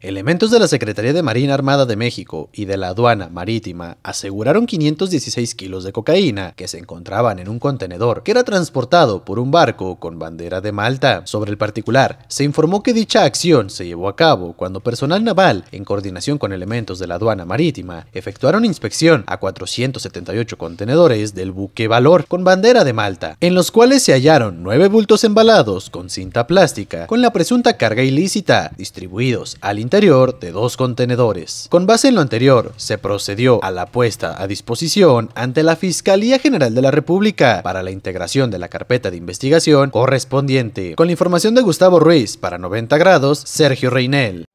Elementos de la Secretaría de Marina Armada de México y de la Aduana Marítima aseguraron 516 kilos de cocaína que se encontraban en un contenedor que era transportado por un barco con bandera de Malta. Sobre el particular, se informó que dicha acción se llevó a cabo cuando personal naval, en coordinación con elementos de la Aduana Marítima, efectuaron inspección a 478 contenedores del buque Valor con bandera de Malta, en los cuales se hallaron nueve bultos embalados con cinta plástica con la presunta carga ilícita, distribuidos al interior de dos contenedores. Con base en lo anterior, se procedió a la puesta a disposición ante la Fiscalía General de la República para la integración de la carpeta de investigación correspondiente. Con la información de Gustavo Ruiz para 90 grados, Sergio Reinel.